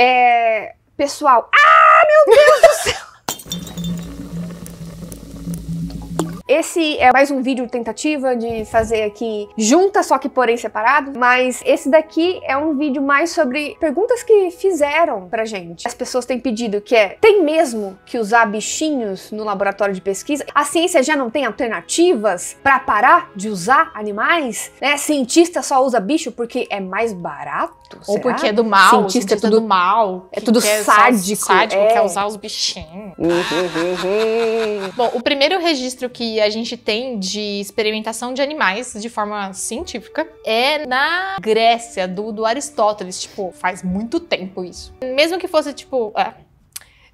É, pessoal. Ah! Esse é mais um vídeo tentativa de fazer aqui junta, só que porém separado, mas esse daqui é um vídeo mais sobre perguntas que fizeram pra gente. As pessoas têm pedido que é, tem mesmo que usar bichinhos no laboratório de pesquisa? A ciência já não tem alternativas para parar de usar animais? Né? Cientista só usa bicho porque é mais barato? Ou será? porque é do mal, cientista, é cientista é tudo mal, é tudo sádico. Sádico, é. quer usar os bichinhos. Uhum. Bom, o primeiro registro que a gente tem de experimentação de animais de forma científica é na Grécia, do, do Aristóteles. Tipo, faz muito tempo isso. Mesmo que fosse, tipo, é,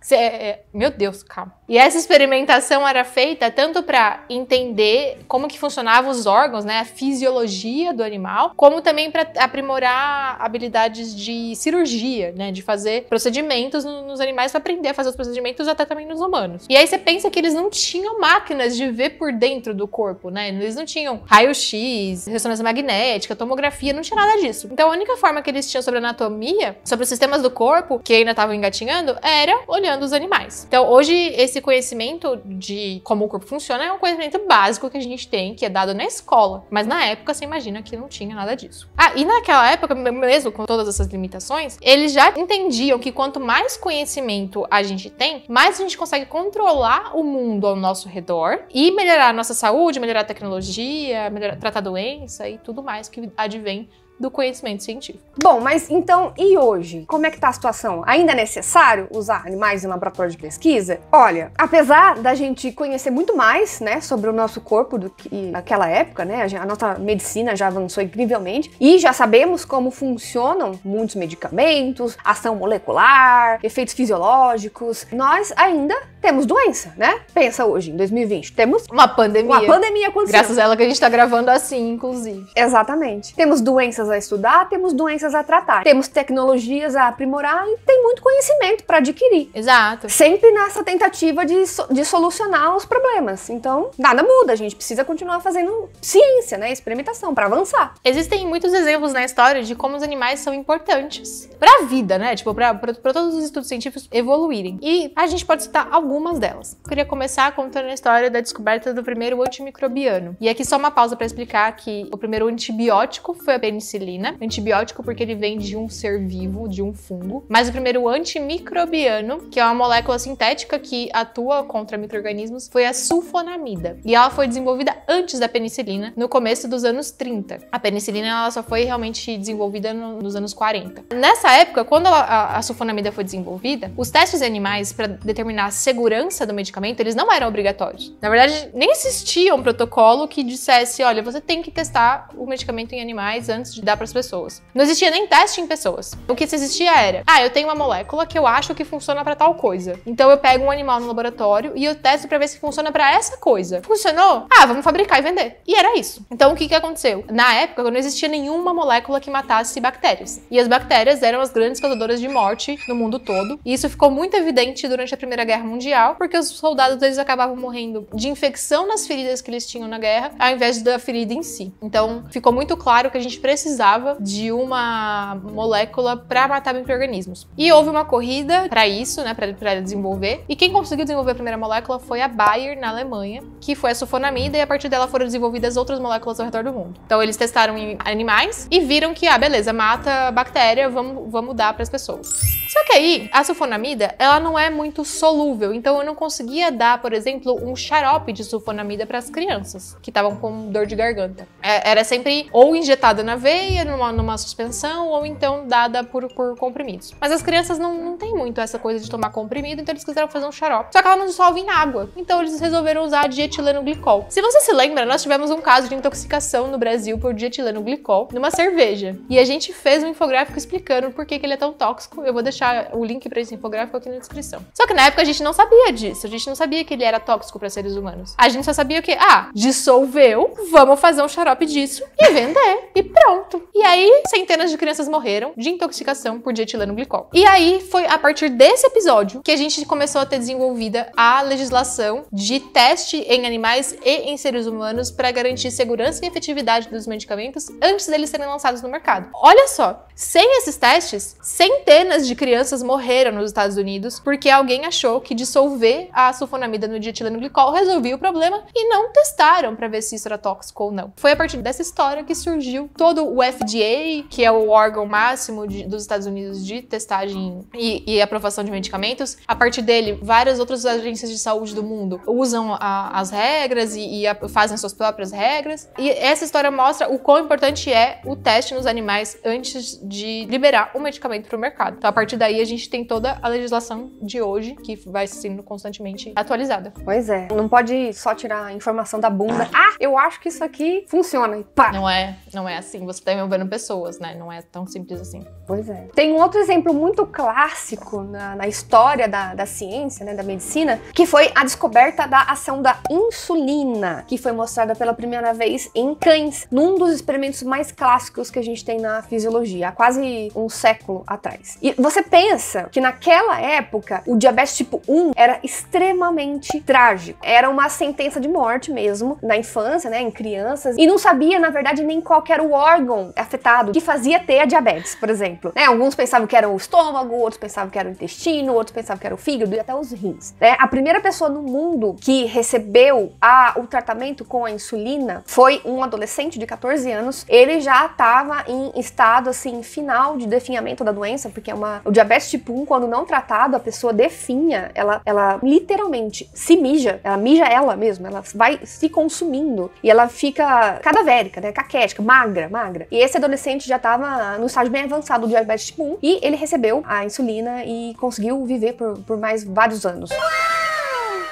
Cê, é, é, meu Deus, calma. E essa experimentação era feita tanto para entender como que funcionavam os órgãos, né, a fisiologia do animal, como também para aprimorar habilidades de cirurgia, né, de fazer procedimentos no, nos animais para aprender a fazer os procedimentos até também nos humanos. E aí você pensa que eles não tinham máquinas de ver por dentro do corpo, né? Eles não tinham raio-x, ressonância magnética, tomografia, não tinha nada disso. Então a única forma que eles tinham sobre anatomia, sobre os sistemas do corpo, que ainda estavam engatinhando, era olhando dos os animais. Então, hoje, esse conhecimento de como o corpo funciona é um conhecimento básico que a gente tem, que é dado na escola. Mas na época, você imagina que não tinha nada disso. Ah, e naquela época, mesmo com todas essas limitações, eles já entendiam que quanto mais conhecimento a gente tem, mais a gente consegue controlar o mundo ao nosso redor e melhorar a nossa saúde, melhorar a tecnologia, melhorar, tratar doença e tudo mais que advém do conhecimento científico. Bom, mas então e hoje? Como é que tá a situação? Ainda é necessário usar animais em laboratório de pesquisa? Olha, apesar da gente conhecer muito mais, né, sobre o nosso corpo do que naquela época, né, a nossa medicina já avançou incrivelmente e já sabemos como funcionam muitos medicamentos, ação molecular, efeitos fisiológicos. Nós ainda temos doença, né? Pensa hoje, em 2020, temos uma pandemia. Uma pandemia acontecendo. Graças a ela que a gente tá gravando assim, inclusive. Exatamente. Temos doenças doenças a estudar, temos doenças a tratar, temos tecnologias a aprimorar e tem muito conhecimento para adquirir. Exato. Sempre nessa tentativa de, de solucionar os problemas. Então, nada muda, a gente precisa continuar fazendo ciência, né? Experimentação para avançar. Existem muitos exemplos na história de como os animais são importantes para a vida, né? Tipo, para todos os estudos científicos evoluírem. E a gente pode citar algumas delas. Eu queria começar contando a história da descoberta do primeiro antimicrobiano. E aqui só uma pausa para explicar que o primeiro antibiótico foi a penicilina penicilina. antibiótico porque ele vem de um ser vivo, de um fungo, mas o primeiro antimicrobiano, que é uma molécula sintética que atua contra microrganismos, foi a sulfonamida. E ela foi desenvolvida antes da penicilina, no começo dos anos 30. A penicilina ela só foi realmente desenvolvida no, nos anos 40. Nessa época, quando a, a sulfonamida foi desenvolvida, os testes em animais para determinar a segurança do medicamento, eles não eram obrigatórios. Na verdade, nem existia um protocolo que dissesse, olha, você tem que testar o medicamento em animais antes de dar para as pessoas. Não existia nem teste em pessoas. O que existia era: ah, eu tenho uma molécula que eu acho que funciona para tal coisa. Então eu pego um animal no laboratório e eu testo para ver se funciona para essa coisa. Funcionou? Ah, vamos fabricar e vender. E era isso. Então o que que aconteceu? Na época não existia nenhuma molécula que matasse bactérias. E as bactérias eram as grandes causadoras de morte no mundo todo. E isso ficou muito evidente durante a Primeira Guerra Mundial, porque os soldados eles acabavam morrendo de infecção nas feridas que eles tinham na guerra, ao invés da ferida em si. Então ficou muito claro que a gente precisa precisava de uma molécula para matar micro-organismos. E houve uma corrida para isso, né, para desenvolver. E quem conseguiu desenvolver a primeira molécula foi a Bayer, na Alemanha, que foi a sulfonamida, e a partir dela foram desenvolvidas outras moléculas ao redor do mundo. Então eles testaram em animais e viram que, ah, beleza, mata bactéria, vamos, vamos dar para as pessoas. Só que aí, a sulfonamida, ela não é muito solúvel, então eu não conseguia dar, por exemplo, um xarope de sulfonamida para as crianças que estavam com dor de garganta. É, era sempre ou injetada na veia cadeia, numa, numa suspensão ou então dada por, por comprimidos. Mas as crianças não, não têm muito essa coisa de tomar comprimido, então eles quiseram fazer um xarope. Só que ela não dissolve em água, então eles resolveram usar glicol. Se você se lembra, nós tivemos um caso de intoxicação no Brasil por glicol numa cerveja. E a gente fez um infográfico explicando por que, que ele é tão tóxico. Eu vou deixar o link para esse infográfico aqui na descrição. Só que na época a gente não sabia disso, a gente não sabia que ele era tóxico para seres humanos. A gente só sabia o que, ah, dissolveu, vamos fazer um xarope disso e vender. E pronto. E aí, centenas de crianças morreram de intoxicação por dietileno-glicol. E aí, foi a partir desse episódio que a gente começou a ter desenvolvida a legislação de teste em animais e em seres humanos para garantir segurança e efetividade dos medicamentos antes deles serem lançados no mercado. Olha só, sem esses testes, centenas de crianças morreram nos Estados Unidos porque alguém achou que dissolver a sulfonamida no dietileno-glicol resolvia o problema e não testaram para ver se isso era tóxico ou não. Foi a partir dessa história que surgiu todo o FDA, que é o órgão máximo de, dos Estados Unidos de testagem e, e, aprovação de medicamentos, a partir dele, várias outras agências de saúde do mundo usam a, as regras e, e a, fazem suas próprias regras. E essa história mostra o quão importante é o teste nos animais antes de liberar o medicamento para o mercado. Então, a partir daí, a gente tem toda a legislação de hoje que vai sendo constantemente atualizada. Pois é, não pode só tirar a informação da bunda. Ah, eu acho que isso aqui funciona. Pá. Não é, não é assim. Você está envolvendo pessoas, né? Não é tão simples assim. Pois é. Tem um outro exemplo muito clássico na, na história da, da ciência, né, da medicina, que foi a descoberta da ação da insulina, que foi mostrada pela primeira vez em cães, num dos experimentos mais clássicos que a gente tem na fisiologia, há quase um século atrás. E você pensa que naquela época o diabetes tipo 1 era extremamente trágico. Era uma sentença de morte mesmo na infância, né, em crianças, e não sabia, na verdade, nem qual era o órgão órgão afetado que fazia ter a diabetes, por exemplo. Né? Alguns pensavam que era o estômago, outros pensavam que era o intestino, outros pensavam que era o fígado e até os rins. Né? A primeira pessoa no mundo que recebeu a, o tratamento com a insulina foi um adolescente de 14 anos. Ele já estava em estado assim final de definhamento da doença, porque é uma, o diabetes tipo 1, quando não tratado, a pessoa definha, ela, ela literalmente se mija, ela mija ela mesma, ela vai se consumindo e ela fica cadavérica, né? Caquética, magra, magra. E esse adolescente já estava no estágio bem avançado do diabetes tipo 1 e ele recebeu a insulina e conseguiu viver por, por mais vários anos.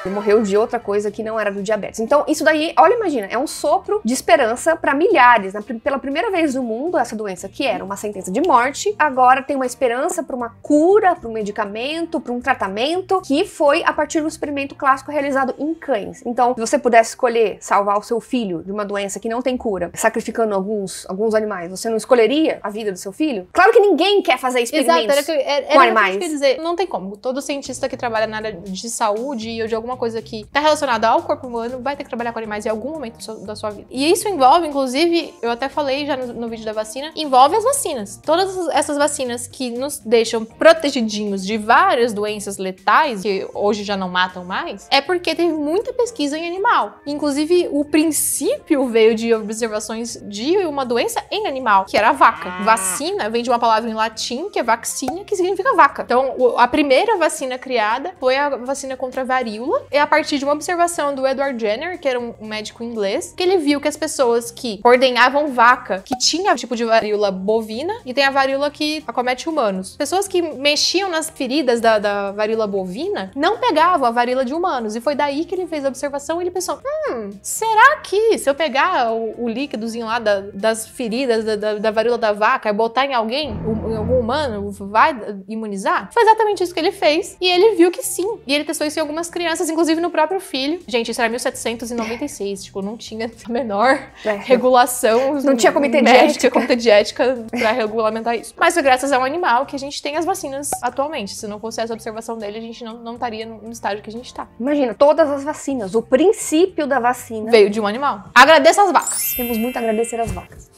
Ele morreu de outra coisa que não era do diabetes. Então, isso daí, olha, imagina, é um sopro de esperança para milhares. Né? Pela primeira vez no mundo, essa doença que era uma sentença de morte, agora tem uma esperança para uma cura, para um medicamento, para um tratamento, que foi a partir do experimento clássico realizado em cães. Então, se você pudesse escolher salvar o seu filho de uma doença que não tem cura, sacrificando alguns, alguns animais, você não escolheria a vida do seu filho? Claro que ninguém quer fazer experimentos Exato, era que, era, era com animais. Que eu dizer. Não tem como. Todo cientista que trabalha na área de saúde ou de alguma alguma coisa que está relacionada ao corpo humano, vai ter que trabalhar com animais em algum momento da sua vida. E isso envolve, inclusive, eu até falei já no, no vídeo da vacina, envolve as vacinas. Todas essas vacinas que nos deixam protegidinhos de várias doenças letais, que hoje já não matam mais, é porque teve muita pesquisa em animal. Inclusive, o princípio veio de observações de uma doença em animal, que era a vaca. Ah. Vacina vem de uma palavra em latim, que é vaccina, que significa vaca. Então, a primeira vacina criada foi a vacina contra a varíola, é a partir de uma observação do Edward Jenner, que era um médico inglês, que ele viu que as pessoas que ordenhavam vaca, que tinha tipo de varíola bovina, e tem a varíola que acomete humanos. Pessoas que mexiam nas feridas da, da varíola bovina não pegavam a varíola de humanos. E foi daí que ele fez a observação e ele pensou: hum, será que se eu pegar o, o líquidozinho lá da, das feridas da, da, da, varíola da vaca e botar em alguém, em algum humano, vai imunizar? Foi exatamente isso que ele fez. E ele viu que sim. E ele testou isso em algumas crianças inclusive no próprio filho. Gente, isso era 1796, é. tipo, não tinha a menor é. regulação. Não tinha comitê de ética. Tinha comitê de ética pra regulamentar isso. Mas foi graças a um animal que a gente tem as vacinas atualmente. Se não fosse essa observação dele, a gente não, não estaria no estágio que a gente tá. Imagina, todas as vacinas, o princípio da vacina... Veio de um animal. Agradeça às vacas. Temos muito a agradecer às vacas.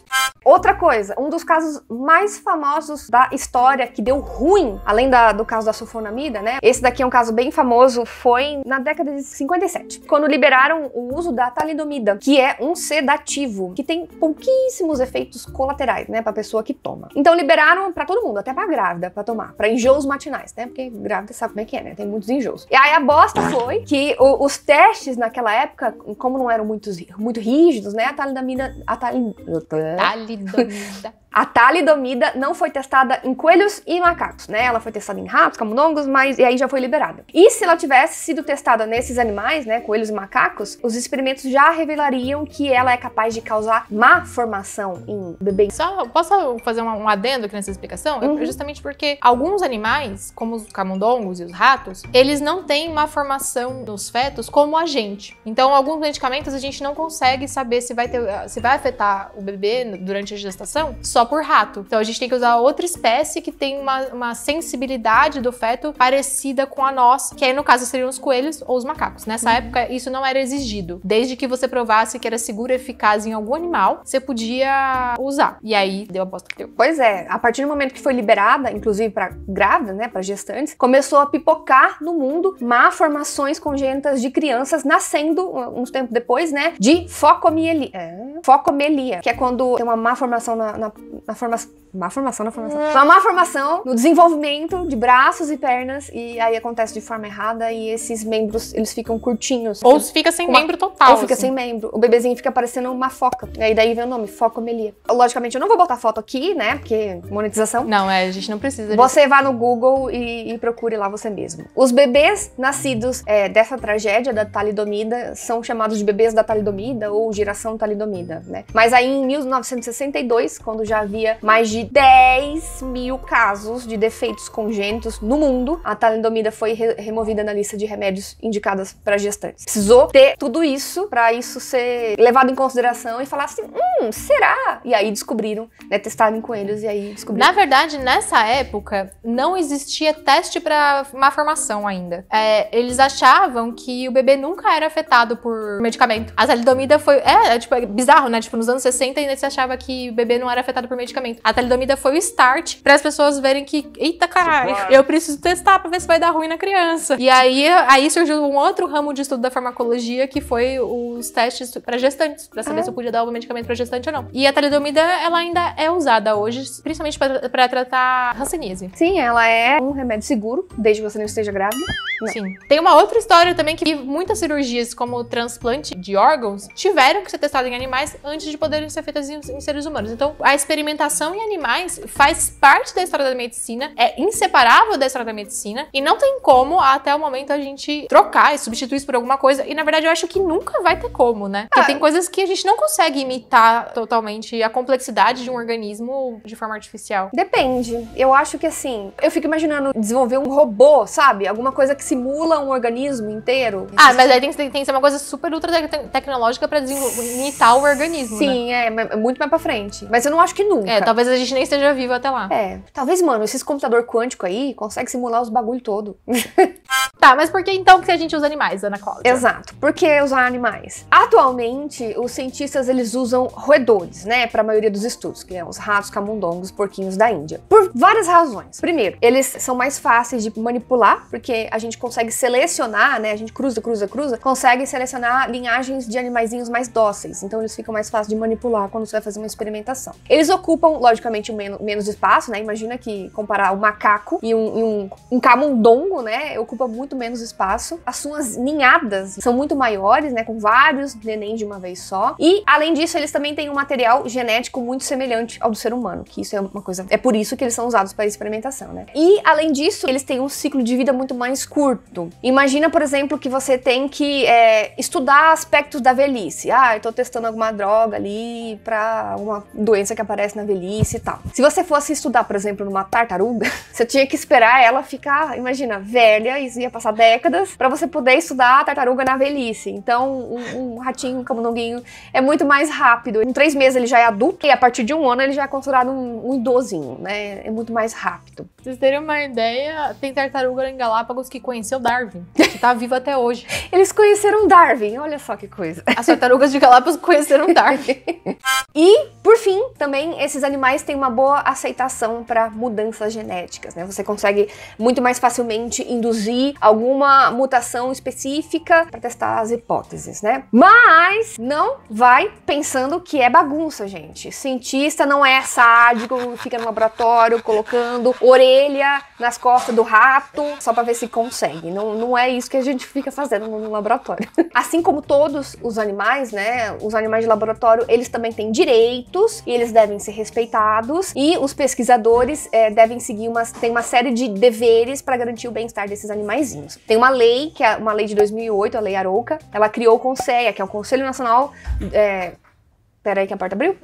Outra coisa, um dos casos mais famosos da história que deu ruim, além da, do caso da sulfonamida, né? Esse daqui é um caso bem famoso, foi na década de 57, quando liberaram o uso da talidomida, que é um sedativo que tem pouquíssimos efeitos colaterais, né, para pessoa que toma. Então liberaram para todo mundo, até para grávida, para tomar, para enjoos matinais, né? Porque grávida sabe como é que é, né? Tem muitos enjoos. E aí a bosta foi que o, os testes naquela época, como não eram muito, muito rígidos, né? A talidomida, a talidomida. Talidomida. A talidomida não foi testada em coelhos e macacos, né? Ela foi testada em ratos, camundongos, mas e aí já foi liberada. E se ela tivesse sido testada nesses animais, né, coelhos e macacos, os experimentos já revelariam que ela é capaz de causar má formação em bebês. Só posso fazer um, adendo aqui nessa explicação? É uhum. É justamente porque alguns animais, como os camundongos e os ratos, eles não têm má formação nos fetos como a gente. Então, alguns medicamentos a gente não consegue saber se vai ter, se vai afetar o bebê durante durante a gestação só por rato. Então a gente tem que usar outra espécie que tem uma, uma sensibilidade do feto parecida com a nossa, que aí no caso seriam os coelhos ou os macacos. Nessa uhum. época isso não era exigido. Desde que você provasse que era seguro e eficaz em algum animal, você podia usar. E aí deu a bosta que deu. Pois é, a partir do momento que foi liberada, inclusive para grávida, né, para gestantes, começou a pipocar no mundo malformações congênitas de crianças nascendo uns um tempo depois, né, de focomielia. é, focomelia, que é quando tem uma má formação na, na, na formação. Má formação na formação. Uma má formação no desenvolvimento de braços e pernas, e aí acontece de forma errada, e esses membros eles ficam curtinhos. Ou fica sem uma, membro total. Ou fica assim. sem membro. O bebezinho fica parecendo uma foca. E aí daí vem o nome, focomelia. Logicamente, eu não vou botar foto aqui, né? Porque monetização. Não, é, a gente não precisa. Disso. Você vá no Google e, e, procure lá você mesmo. Os bebês nascidos é, dessa tragédia da talidomida são chamados de bebês da talidomida ou geração talidomida, né? Mas aí em 1960 62 quando já havia mais de 10 mil casos de defeitos congênitos no mundo, a talidomida foi re removida na lista de remédios indicadas para gestantes. Precisou ter tudo isso para isso ser levado em consideração e falar assim: hum, será? E aí descobriram, né? Testaram em coelhos e aí descobriram. Na verdade, nessa época, não existia teste para malformação ainda. É, eles achavam que o bebê nunca era afetado por medicamento. A talidomida foi. É, é, tipo, é bizarro, né? Tipo, nos anos 60 ainda se achava que que o bebê não era afetado por medicamento. A talidomida foi o start para as pessoas verem que, eita caralho, eu preciso testar para ver se vai dar ruim na criança. E aí, aí surgiu um outro ramo de estudo da farmacologia que foi os testes para gestantes, para saber é. se eu ah. podia dar o medicamento para gestante ou não. E a talidomida, ela ainda é usada hoje, principalmente para tratar hanseníase. Sim, ela é um remédio seguro, desde que você não esteja grávida. Não. Sim. Tem uma outra história também que muitas cirurgias, como o transplante de órgãos, tiveram que ser testadas em animais antes de poderem ser feitas em, em seres seres humanos. Então, a experimentação em animais faz parte da história da medicina, é inseparável da história da medicina e não tem como até o momento a gente trocar e substituir isso por alguma coisa. E na verdade, eu acho que nunca vai ter como, né? Porque ah. tem coisas que a gente não consegue imitar totalmente a complexidade de um organismo de forma artificial. Depende. Eu acho que assim, eu fico imaginando desenvolver um robô, sabe? Alguma coisa que simula um organismo inteiro. Ah, mas aí tem, tem, tem que ser uma coisa super ultra tecnológica para imitar o organismo. Né? Sim, né? é, é muito mais pra frente. Mas eu não acho que nunca. É, talvez a gente nem esteja vivo até lá. É. Talvez, mano, esses computador quântico aí consegue simular os bagulho todo. Tá, mas por que então que a gente usa animais, Ana Cláudia? Exato. Por que usar animais? Atualmente, os cientistas eles usam roedores, né, para a maioria dos estudos, que são é os ratos, camundongos, porquinhos da Índia. Por várias razões. Primeiro, eles são mais fáceis de manipular, porque a gente consegue selecionar, né, a gente cruza, cruza, cruza, consegue selecionar linhagens de animaizinhos mais dóceis, então eles ficam mais fáceis de manipular quando você vai fazer uma experimentação. Eles ocupam, logicamente, men menos espaço, né? Imagina que comparar o um macaco e um, e um, um camundongo, né, ocupa muito muito menos espaço. As suas ninhadas são muito maiores, né? Com vários neném de uma vez só. E, além disso, eles também têm um material genético muito semelhante ao do ser humano, que isso é uma coisa. É por isso que eles são usados para experimentação, né? E, além disso, eles têm um ciclo de vida muito mais curto. Imagina, por exemplo, que você tem que é, estudar aspectos da velhice. Ah, eu tô testando alguma droga ali para uma doença que aparece na velhice e tal. Se você fosse estudar, por exemplo, numa tartaruga, você tinha que esperar ela ficar, imagina, velha e ia passar décadas para você poder estudar a tartaruga na velhice. Então, um, um ratinho, um camundonguinho, é muito mais rápido. Em três meses ele já é adulto e a partir de um ano ele já é considerado um, um idosinho, né? É muito mais rápido. Pra vocês terem uma ideia, tem tartaruga em Galápagos que conheceu Darwin, que tá vivo até hoje. Eles conheceram Darwin, olha só que coisa. As tartarugas de Galápagos conheceram Darwin. e, por fim, também esses animais têm uma boa aceitação para mudanças genéticas, né? Você consegue muito mais facilmente induzir alguma mutação específica para testar as hipóteses, né? Mas não vai pensando que é bagunça, gente. Cientista não é sádico, fica no laboratório colocando orelha nas costas do rato só para ver se consegue. Não, não é isso que a gente fica fazendo no laboratório. Assim como todos os animais, né? Os animais de laboratório, eles também têm direitos e eles devem ser respeitados e os pesquisadores é, devem seguir umas tem uma série de deveres para garantir o bem-estar desses animais tem uma lei, que é uma lei de 2008, a Lei Arouca, ela criou o CONSEA, que é o Conselho Nacional é, Peraí que a porta abriu.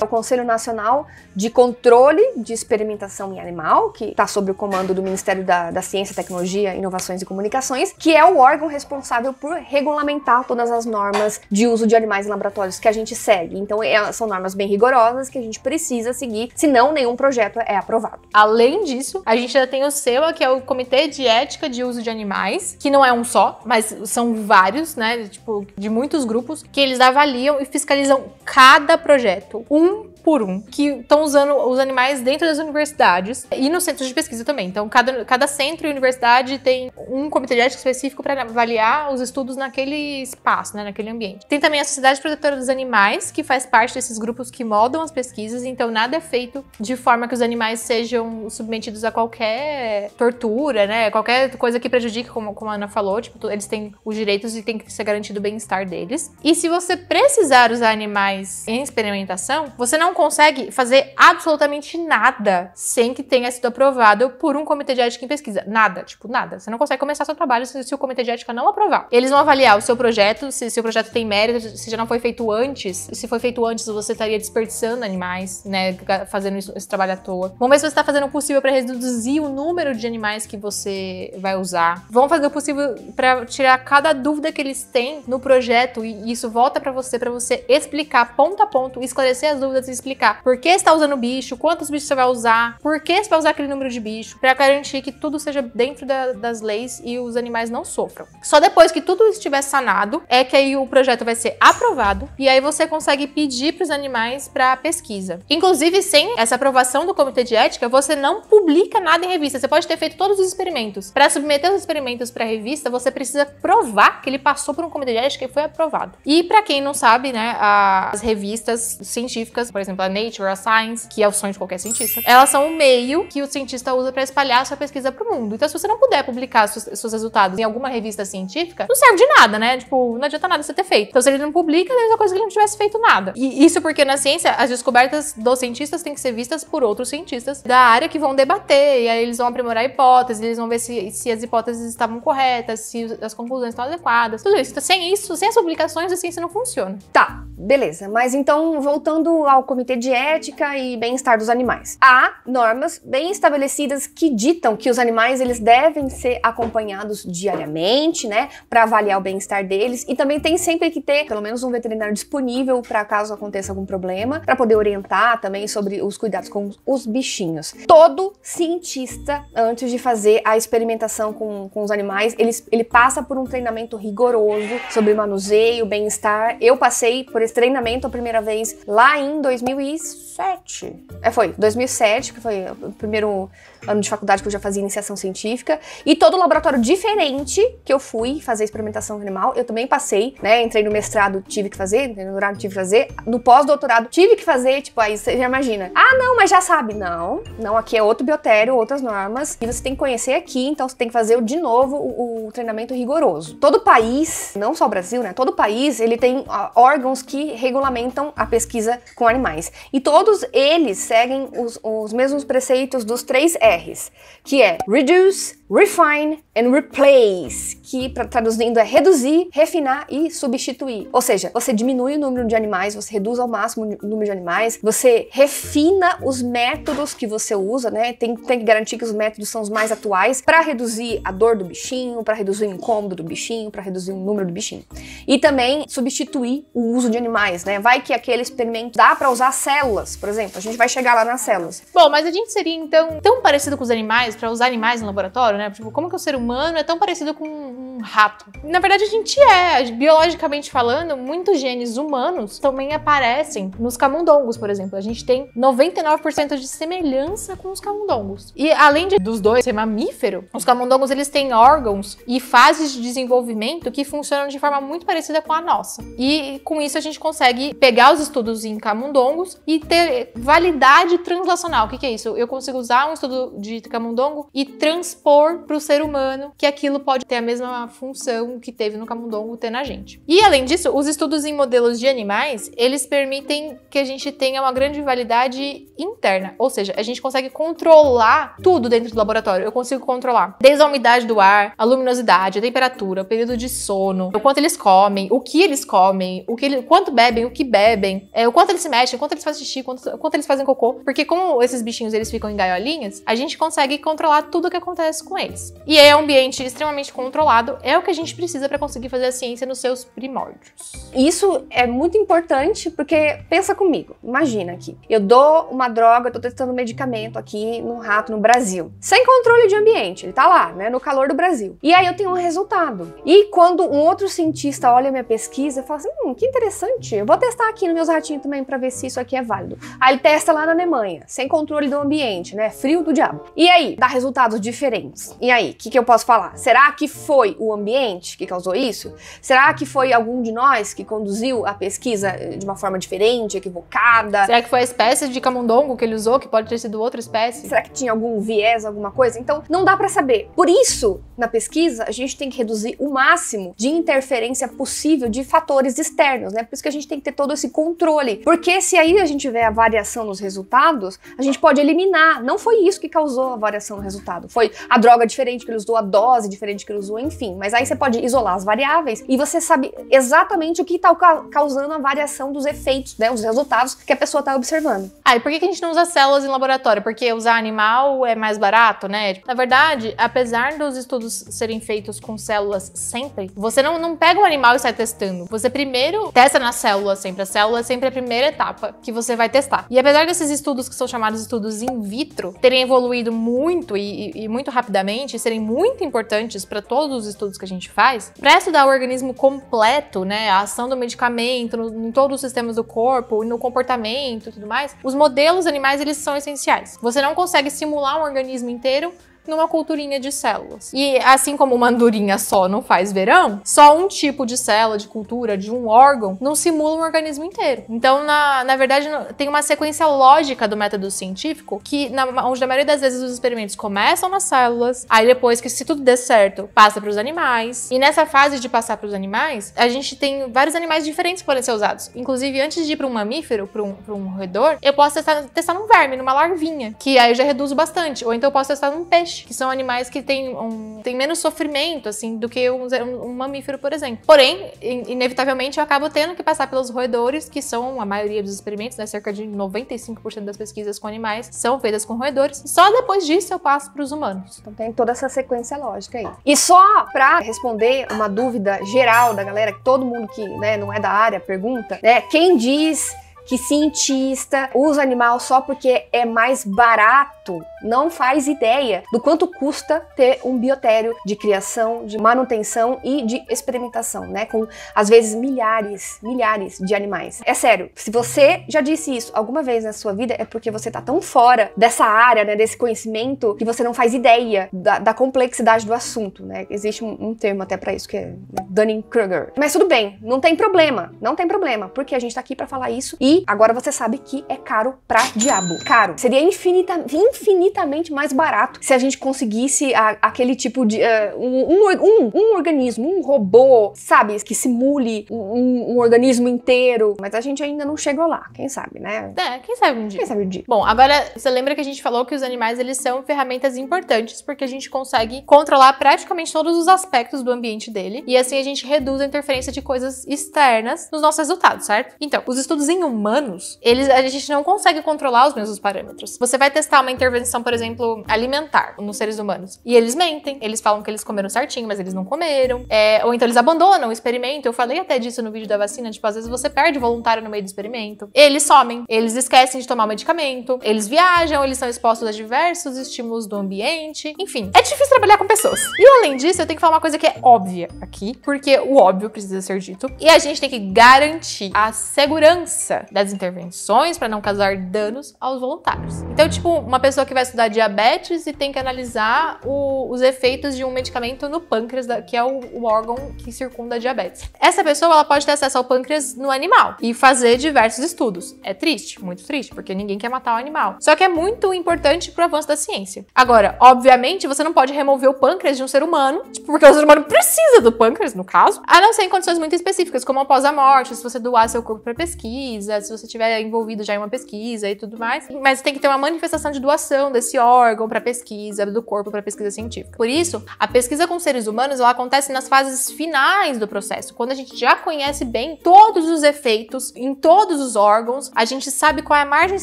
É o Conselho Nacional de Controle de Experimentação em Animal, que está sob o comando do Ministério da, da, Ciência, Tecnologia, Inovações e Comunicações, que é o órgão responsável por regulamentar todas as normas de uso de animais em laboratórios que a gente segue. Então, é, são normas bem rigorosas que a gente precisa seguir, senão nenhum projeto é aprovado. Além disso, a gente ainda tem o SEUA, que é o Comitê de Ética de Uso de Animais, que não é um só, mas são vários, né? Tipo, de muitos grupos, que eles avaliam e fiscalizam cada cada projeto. Um por um, que estão usando os animais dentro das universidades e nos centros de pesquisa também. Então, cada, cada centro e universidade tem um comitê de ética específico para avaliar os estudos naquele espaço, né, naquele ambiente. Tem também a Sociedade Protetora dos Animais, que faz parte desses grupos que modam as pesquisas, então nada é feito de forma que os animais sejam submetidos a qualquer tortura, né, qualquer coisa que prejudique, como, como a Ana falou, tipo, eles têm os direitos e tem que ser garantido o bem-estar deles. E se você precisar usar animais em experimentação, você não consegue fazer absolutamente nada sem que tenha sido aprovado por um comitê de ética em pesquisa. Nada, tipo, nada. Você não consegue começar seu trabalho se, se o comitê de ética não aprovar. Eles vão avaliar o seu projeto, se seu projeto tem mérito, se já não foi feito antes. Se foi feito antes, você estaria desperdiçando animais, né? Fazendo isso, esse trabalho à toa. Vão ver se você está fazendo o possível para reduzir o número de animais que você vai usar. Vão fazer o possível para tirar cada dúvida que eles têm no projeto e isso volta para você, para você explicar ponto a ponto, esclarecer as dúvidas e explicar por que está usando o bicho, quantos bichos você vai usar, por que você vai usar aquele número de bicho, para garantir que tudo seja dentro da, das leis e os animais não sofram. Só depois que tudo estiver sanado é que aí o projeto vai ser aprovado e aí você consegue pedir para os animais para pesquisa. Inclusive, sem essa aprovação do comitê de ética, você não publica nada em revista. Você pode ter feito todos os experimentos. Para submeter os experimentos para a revista, você precisa provar que ele passou por um comitê de ética e foi aprovado. E para quem não sabe, né, as revistas científicas, por exemplo, exemplo, a Nature, a Science, que é o sonho de qualquer cientista, elas são o meio que o cientista usa para espalhar sua pesquisa para o mundo. Então, se você não puder publicar seus, seus, resultados em alguma revista científica, não serve de nada, né? Tipo, não adianta nada você ter feito. Então, se ele não publica, é a mesma coisa que ele não tivesse feito nada. E isso porque na ciência, as descobertas dos cientistas têm que ser vistas por outros cientistas da área que vão debater, e aí eles vão aprimorar hipóteses, eles vão ver se, se as hipóteses estavam corretas, se as conclusões estão adequadas, tudo isso. Então, sem isso, sem as publicações, a ciência não funciona. Tá, beleza. Mas então, voltando ao comitê Comitê de Ética e Bem-Estar dos Animais. Há normas bem estabelecidas que ditam que os animais eles devem ser acompanhados diariamente, né, para avaliar o bem-estar deles e também tem sempre que ter pelo menos um veterinário disponível para caso aconteça algum problema, para poder orientar também sobre os cuidados com os bichinhos. Todo cientista antes de fazer a experimentação com, com os animais, ele, ele passa por um treinamento rigoroso sobre manuseio, bem-estar. Eu passei por esse treinamento a primeira vez lá em 2000 2007. É, foi, 2007, que foi o primeiro ano de faculdade que eu já fazia iniciação científica. E todo laboratório diferente que eu fui fazer experimentação animal, eu também passei, né? Entrei no mestrado, tive que fazer, entrei no doutorado, tive que fazer, no pós-doutorado, tive que fazer, tipo, aí você já imagina. Ah, não, mas já sabe. Não, não, aqui é outro biotério, outras normas, e você tem que conhecer aqui, então você tem que fazer de novo o, o treinamento rigoroso. Todo país, não só o Brasil, né? Todo país, ele tem órgãos que regulamentam a pesquisa com animais. E todos eles seguem os, os mesmos preceitos dos três S. R's, que é reduce, refine and replace, que traduzindo é reduzir, refinar e substituir. Ou seja, você diminui o número de animais, você reduz ao máximo o número de animais, você refina os métodos que você usa, né? Tem, tem que garantir que os métodos são os mais atuais para reduzir a dor do bichinho, para reduzir o incômodo do bichinho, para reduzir o número do bichinho. E também substituir o uso de animais, né? Vai que aquele experimento dá para usar células, por exemplo. A gente vai chegar lá nas células. Bom, mas a gente seria então tão parecido com os animais para usar animais no laboratório? fora, né? Tipo, como que o ser humano é tão parecido com um rato? Na verdade, a gente é, biologicamente falando, muitos genes humanos também aparecem nos camundongos, por exemplo. A gente tem 99% de semelhança com os camundongos. E além de, dos dois ser mamífero, os camundongos eles têm órgãos e fases de desenvolvimento que funcionam de forma muito parecida com a nossa. E com isso a gente consegue pegar os estudos em camundongos e ter validade translacional. O que, que é isso? Eu consigo usar um estudo de camundongo e transpor para o ser humano que aquilo pode ter a mesma função que teve no camundongo ter na gente. E além disso, os estudos em modelos de animais, eles permitem que a gente tenha uma grande validade interna, ou seja, a gente consegue controlar tudo dentro do laboratório. Eu consigo controlar desde a umidade do ar, a luminosidade, a temperatura, o período de sono, o quanto eles comem, o que eles comem, o que eles quanto bebem, o que bebem, é, o quanto eles se mexem, o quanto eles fazem xixi, o quanto, quanto eles fazem cocô, porque como esses bichinhos eles ficam em gaiolinhas, a gente consegue controlar tudo o que acontece com com eles. E é um ambiente extremamente controlado, é o que a gente precisa para conseguir fazer a ciência nos seus primórdios. Isso é muito importante porque pensa comigo, imagina aqui. Eu dou uma droga, estou tô testando um medicamento aqui no rato no Brasil, sem controle de ambiente, ele tá lá, né, no calor do Brasil. E aí eu tenho um resultado. E quando um outro cientista olha minha pesquisa, fala assim: "Hum, que interessante. Eu vou testar aqui nos meus ratinhos também para ver se isso aqui é válido". Aí ele testa lá na Alemanha, sem controle do ambiente, né, frio do diabo. E aí, dá resultados diferentes. E aí, o que, que eu posso falar? Será que foi o ambiente que causou isso? Será que foi algum de nós que conduziu a pesquisa eh, de uma forma diferente, equivocada? Será que foi a espécie de camundongo que ele usou, que pode ter sido outra espécie? Será que tinha algum viés, alguma coisa? Então, não dá para saber. Por isso, na pesquisa, a gente tem que reduzir o máximo de interferência possível de fatores externos, né? Por isso que a gente tem que ter todo esse controle. Porque se aí a gente tiver a variação nos resultados, a gente pode eliminar. Não foi isso que causou a variação no resultado. Foi a droga droga diferente que ele usou, a dose diferente que ele usou, enfim. Mas aí você pode isolar as variáveis e você sabe exatamente o que está causando a variação dos efeitos, né, os resultados que a pessoa está observando. Ah, e por que a gente não usa células em laboratório? Porque usar animal é mais barato, né? Na verdade, apesar dos estudos serem feitos com células sempre, você não, não pega um animal e sai testando. Você primeiro testa na célula sempre. A célula é sempre a primeira etapa que você vai testar. E apesar desses estudos que são chamados estudos in vitro terem evoluído muito e, e, e muito rapidamente, obviamente, serem muito importantes para todos os estudos que a gente faz, para estudar o organismo completo, né, a ação do medicamento em todos os sistemas do corpo, no comportamento e tudo mais, os modelos animais eles são essenciais. Você não consegue simular um organismo inteiro numa culturinha de células. E assim como uma andorinha só não faz verão, só um tipo de célula, de cultura, de um órgão, não simula um organismo inteiro. Então, na, na verdade, tem uma sequência lógica do método científico que, na, onde na maioria das vezes os experimentos começam nas células, aí depois que se tudo der certo, passa para os animais. E nessa fase de passar para os animais, a gente tem vários animais diferentes que podem ser usados. Inclusive, antes de ir para um mamífero, para um, um roedor, eu posso testar, testar num verme, numa larvinha, que aí eu já reduzo bastante. Ou então eu posso testar num peixe que são animais que têm, um, têm menos sofrimento, assim, do que um, um, um mamífero, por exemplo. Porém, in, inevitavelmente, eu acabo tendo que passar pelos roedores, que são a maioria dos experimentos, né? Cerca de 95% das pesquisas com animais são feitas com roedores. Só depois disso eu passo para os humanos. Então tem toda essa sequência lógica aí. E só para responder uma dúvida geral da galera, que todo mundo que né, não é da área pergunta, né? Quem diz que cientista usa animal só porque é mais barato não faz ideia do quanto custa ter um biotério de criação, de manutenção e de experimentação, né? Com às vezes milhares, milhares de animais. É sério, se você já disse isso alguma vez na sua vida, é porque você tá tão fora dessa área, né? Desse conhecimento que você não faz ideia da, da complexidade do assunto, né? Existe um, um termo até para isso que é Dunning-Kruger. Mas tudo bem, não tem problema, não tem problema, porque a gente tá aqui para falar isso e agora você sabe que é caro pra diabo. Caro. Seria infinita, infinita infinitamente mais barato se a gente conseguisse a, aquele tipo de. Uh, um, um, um, organismo, um robô, sabe, que simule um, um, organismo inteiro. Mas a gente ainda não chegou lá, quem sabe, né? É, quem sabe um dia. Quem sabe um dia. Bom, agora você lembra que a gente falou que os animais eles são ferramentas importantes porque a gente consegue controlar praticamente todos os aspectos do ambiente dele e assim a gente reduz a interferência de coisas externas nos nossos resultados, certo? Então, os estudos em humanos, eles a gente não consegue controlar os mesmos parâmetros. Você vai testar uma intervenção por exemplo, alimentar nos seres humanos. E eles mentem, eles falam que eles comeram certinho, mas eles não comeram. É, ou então eles abandonam o experimento. Eu falei até disso no vídeo da vacina, tipo, às vezes você perde voluntário no meio do experimento. Eles somem, eles esquecem de tomar o medicamento, eles viajam, eles são expostos a diversos estímulos do ambiente. Enfim, é difícil trabalhar com pessoas. E além disso, eu tenho que falar uma coisa que é óbvia aqui, porque o óbvio precisa ser dito. E a gente tem que garantir a segurança das intervenções para não causar danos aos voluntários. Então, tipo, uma pessoa que vai estudar diabetes e tem que analisar o, os efeitos de um medicamento no pâncreas, que é o, o, órgão que circunda a diabetes. Essa pessoa ela pode ter acesso ao pâncreas no animal e fazer diversos estudos. É triste, muito triste, porque ninguém quer matar o animal. Só que é muito importante para o avanço da ciência. Agora, obviamente, você não pode remover o pâncreas de um ser humano, tipo, porque o ser humano precisa do pâncreas, no caso, a não ser em condições muito específicas, como após a morte, se você doar seu corpo para pesquisa, se você tiver envolvido já em uma pesquisa e tudo mais. Mas tem que ter uma manifestação de doação desse órgão para pesquisa, do corpo para pesquisa científica. Por isso, a pesquisa com seres humanos ela acontece nas fases finais do processo, quando a gente já conhece bem todos os efeitos em todos os órgãos, a gente sabe qual é a margem de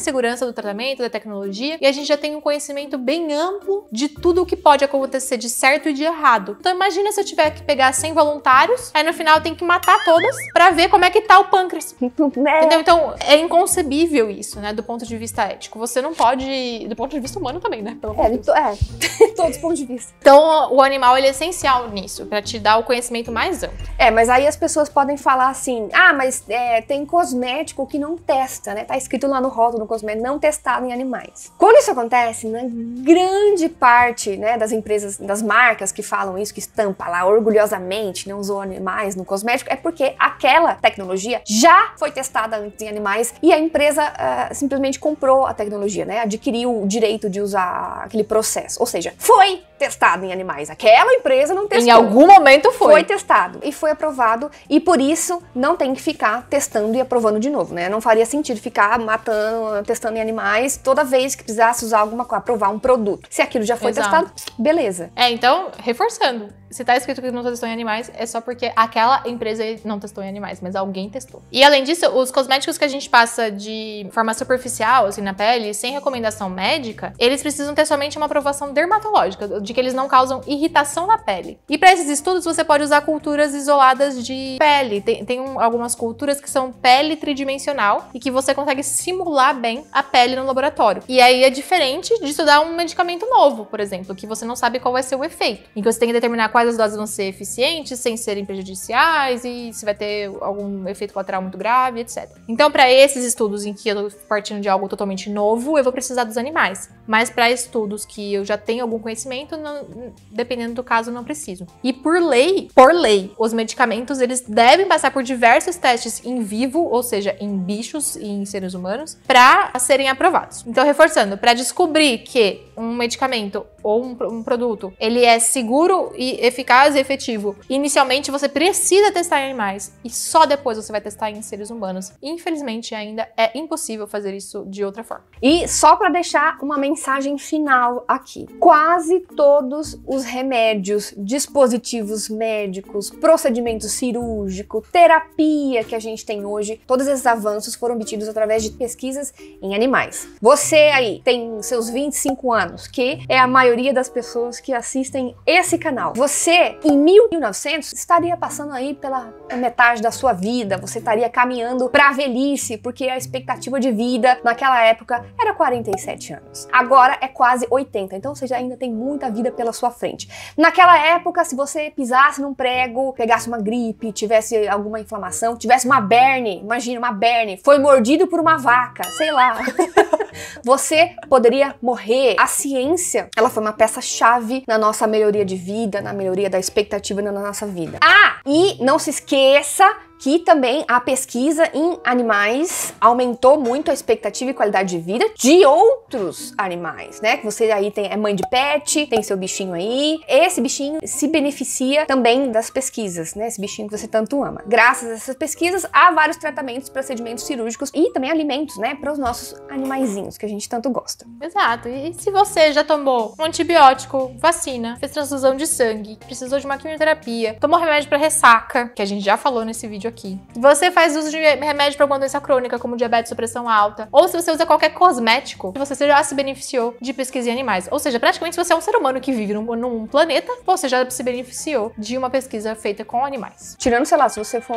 segurança do tratamento, da tecnologia, e a gente já tem um conhecimento bem amplo de tudo o que pode acontecer de certo e de errado. Então imagina se eu tiver que pegar 100 voluntários, aí no final tem que matar todas para ver como é que tá o pâncreas. Né? Entendeu? Então é inconcebível isso, né, do ponto de vista ético. Você não pode, do ponto de vista humano também, né? Pelo é, de é, todos os pontos de vista. Então, o animal ele é essencial nisso, para te dar o conhecimento mais amplo. É, mas aí as pessoas podem falar assim: ah, mas é, tem cosmético que não testa, né? Tá escrito lá no rótulo do cosmético, não testado em animais. Quando isso acontece, na grande parte né, das empresas, das marcas que falam isso, que estampa lá orgulhosamente, não usou animais no cosmético, é porque aquela tecnologia já foi testada antes em animais e a empresa uh, simplesmente comprou a tecnologia, né? Adquiriu o direito de usar aquele processo. Ou seja, foi testado em animais. Aquela empresa não testou. Em algum momento foi. Foi testado e foi aprovado e por isso não tem que ficar testando e aprovando de novo, né? Não faria sentido ficar matando, testando em animais toda vez que precisasse usar alguma coisa, aprovar um produto. Se aquilo já foi Exato. testado, beleza. É, então, reforçando, se tá escrito que não testou em animais, é só porque aquela empresa não testou em animais, mas alguém testou. E além disso, os cosméticos que a gente passa de forma superficial, assim, na pele, sem recomendação médica, eles precisam ter somente uma aprovação dermatológica, de de que eles não causam irritação na pele. E para esses estudos, você pode usar culturas isoladas de pele. Tem, tem um, algumas culturas que são pele tridimensional e que você consegue simular bem a pele no laboratório. E aí é diferente de estudar um medicamento novo, por exemplo, que você não sabe qual vai ser o efeito. Então você tem que determinar quais as doses vão ser eficientes, sem serem prejudiciais e se vai ter algum efeito colateral muito grave, etc. Então, para esses estudos em que eu tô partindo de algo totalmente novo, eu vou precisar dos animais mas para estudos que eu já tenho algum conhecimento, não, dependendo do caso, não preciso. E por lei, por lei, os medicamentos eles devem passar por diversos testes em vivo, ou seja, em bichos e em seres humanos, para serem aprovados. Então, reforçando, para descobrir que um medicamento ou um, um, produto ele é seguro e eficaz e efetivo, inicialmente você precisa testar em animais e só depois você vai testar em seres humanos. Infelizmente, ainda é impossível fazer isso de outra forma. E só para deixar uma mensagem final aqui. Quase todos os remédios, dispositivos médicos, procedimento cirúrgico, terapia que a gente tem hoje, todos esses avanços foram obtidos através de pesquisas em animais. Você aí tem seus 25 anos, que é a maioria das pessoas que assistem esse canal. Você, em 1900, estaria passando aí pela metade da sua vida, você estaria caminhando para a velhice, porque a expectativa de vida naquela época era 47 anos. Agora é quase 80, então você ainda tem muita vida pela sua frente. Naquela época, se você pisasse num prego, pegasse uma gripe, tivesse alguma inflamação, tivesse uma berne, imagina uma berne, foi mordido por uma vaca, sei lá. você poderia morrer. A ciência, ela foi uma peça chave na nossa melhoria de vida, na melhoria da expectativa na nossa vida. Ah, e não se esqueça esqueça que também a pesquisa em animais aumentou muito a expectativa e qualidade de vida de outros animais, né? Que você aí tem é mãe de pet, tem seu bichinho aí. Esse bichinho se beneficia também das pesquisas, né? Esse bichinho que você tanto ama. Graças a essas pesquisas, há vários tratamentos, procedimentos cirúrgicos e também alimentos, né, para os nossos animaizinhos que a gente tanto gosta. Exato. E se você já tomou um antibiótico, vacina, fez transfusão de sangue, precisou de uma quimioterapia, tomou remédio para ressaca, que a gente já falou nesse vídeo vídeo aqui. Você faz uso de remédio para alguma doença crônica, como diabetes ou pressão alta, ou se você usa qualquer cosmético, você já se beneficiou de pesquisa em animais. Ou seja, praticamente se você é um ser humano que vive num, num planeta, você já se beneficiou de uma pesquisa feita com animais. Tirando, sei lá, se você for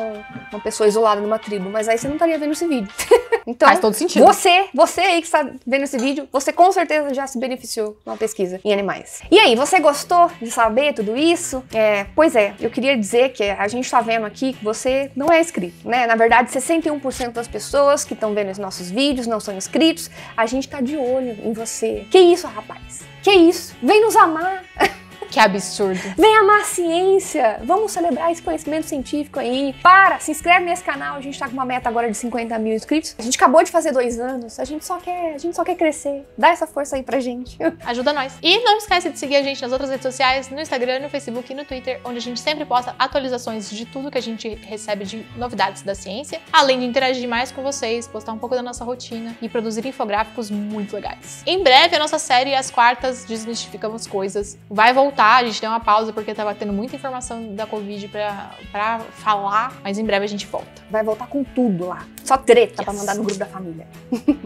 uma pessoa isolada numa tribo, mas aí você não estaria vendo esse vídeo. então, faz todo sentido. Você, você aí que está vendo esse vídeo, você com certeza já se beneficiou de uma pesquisa em animais. E aí, você gostou de saber tudo isso? É, pois é, eu queria dizer que a gente está vendo aqui que você não é inscrito, né? Na verdade, 61% das pessoas que estão vendo os nossos vídeos não são inscritos. A gente tá de olho em você. Que isso, rapaz? Que isso? Vem nos amar! Que absurdo. Vem amar a ciência. Vamos celebrar esse conhecimento científico aí. Para, se inscreve nesse canal. A gente tá com uma meta agora de 50 mil inscritos. A gente acabou de fazer dois anos. A gente só quer, a gente só quer crescer. Dá essa força aí pra gente. Ajuda nós. E não esquece de seguir a gente nas outras redes sociais, no Instagram, no Facebook e no Twitter, onde a gente sempre posta atualizações de tudo que a gente recebe de novidades da ciência, além de interagir mais com vocês, postar um pouco da nossa rotina e produzir infográficos muito legais. Em breve, a nossa série As Quartas Desmistificamos Coisas vai voltar voltar, a gente deu uma pausa porque tava tendo muita informação da Covid pra, falar, mas em breve a gente volta. Vai voltar com tudo lá. Só treta yes. pra mandar no grupo da família.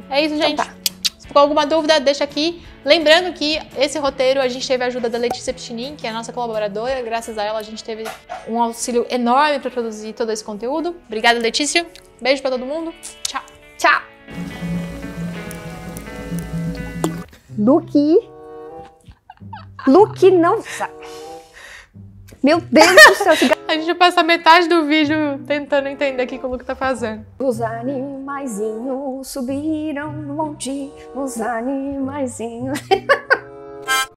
É isso, então gente. Então tá. Se ficou alguma dúvida, deixa aqui. Lembrando que esse roteiro a gente teve a ajuda da Letícia Pichinin, que é a nossa colaboradora. Graças a ela a gente teve um auxílio enorme para produzir todo esse conteúdo. Obrigada, Letícia. Beijo para todo mundo. Tchau. Tchau. Do que Luke não sabe. Meu Deus do céu, esse... A gente passa metade do vídeo tentando entender o que o Luke tá fazendo. Os animaizinhos subiram no monte, os animaizinhos.